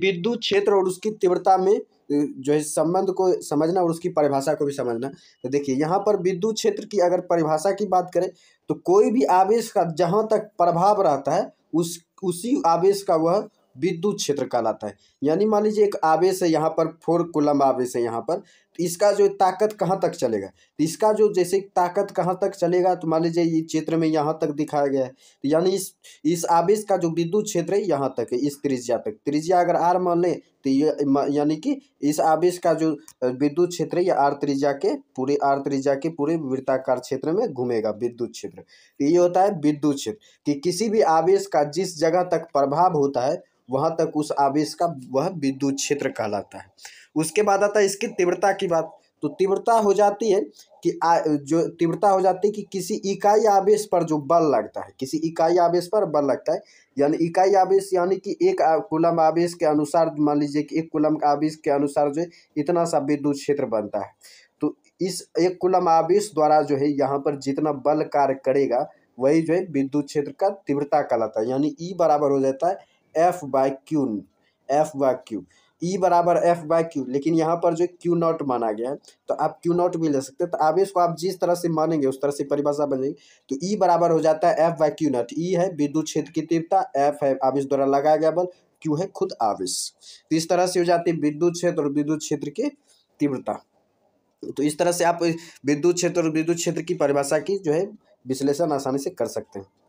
विद्युत क्षेत्र और उसकी तीव्रता में जो है संबंध को समझना और उसकी परिभाषा को भी समझना तो देखिए यहाँ पर विद्युत क्षेत्र की अगर परिभाषा की बात करें तो कोई भी आवेश का जहाँ तक प्रभाव रहता है उस उसी आवेश का वह विद्युत क्षेत्र कहलाता है यानी मान लीजिए एक आवेश है यहाँ पर फोर कुलम आवेश है यहाँ पर इसका जो ताकत कहाँ तक चलेगा तो इसका जो जैसे ताकत कहाँ तक चलेगा तो मान लीजिए ये क्षेत्र में यहाँ तक दिखाया गया है तो यानी इस इस आवेश का जो विद्युत क्षेत्र है यहाँ तक है इस त्रिज्या तक त्रिज्या अगर आर मान लें तो ये यानी कि इस आवेश का जो विद्युत क्षेत्र है ये आर त्रिज्या के पूरे आर त्रिज्या के पूरे वृत्ताकार क्षेत्र में घूमेगा विद्युत क्षेत्र तो ये होता है विद्युत क्षेत्र कि किसी भी आवेश का जिस जगह तक प्रभाव होता है वहाँ तक उस आवेश का वह विद्युत क्षेत्र कहलाता है उसके बाद आता है इसकी तीव्रता की बात तो तीव्रता हो जाती है कि आ, जो तीव्रता हो जाती है कि किसी इकाई आवेश पर जो बल लगता है किसी इकाई आवेश पर बल लगता है यानी इकाई आवेश यानी कि एक कुलम आवेश के अनुसार मान लीजिए कि एक कुलम आवेश के अनुसार जो है इतना सा विद्युत क्षेत्र बनता है तो इस एक कुलम आवेश द्वारा जो है यहाँ पर जितना बल कार्य करेगा वही जो है विद्युत क्षेत्र का तीव्रता कहलाता है यानी ई e बराबर हो जाता है F by Q F by Q E e बराबर एफ बाई क्यू लेकिन यहाँ पर जो क्यू नॉट माना गया है तो आप क्यू नॉट भी ले सकते हैं तो आवेश को आप जिस तरह से मानेंगे उस तरह से परिभाषा बन जाएगी तो ई e बराबर हो जाता है F by Q not E है विद्युत क्षेत्र की तीव्रता एफ है आवेश द्वारा लगाया गया बल क्यू है खुद आवेश तो इस तरह से हो जाती है विद्युत क्षेत्र और विद्युत क्षेत्र की तीव्रता तो इस तरह से आप विद्युत क्षेत्र और विद्युत क्षेत्र की परिभाषा की जो है विश्लेषण आसानी से कर सकते हैं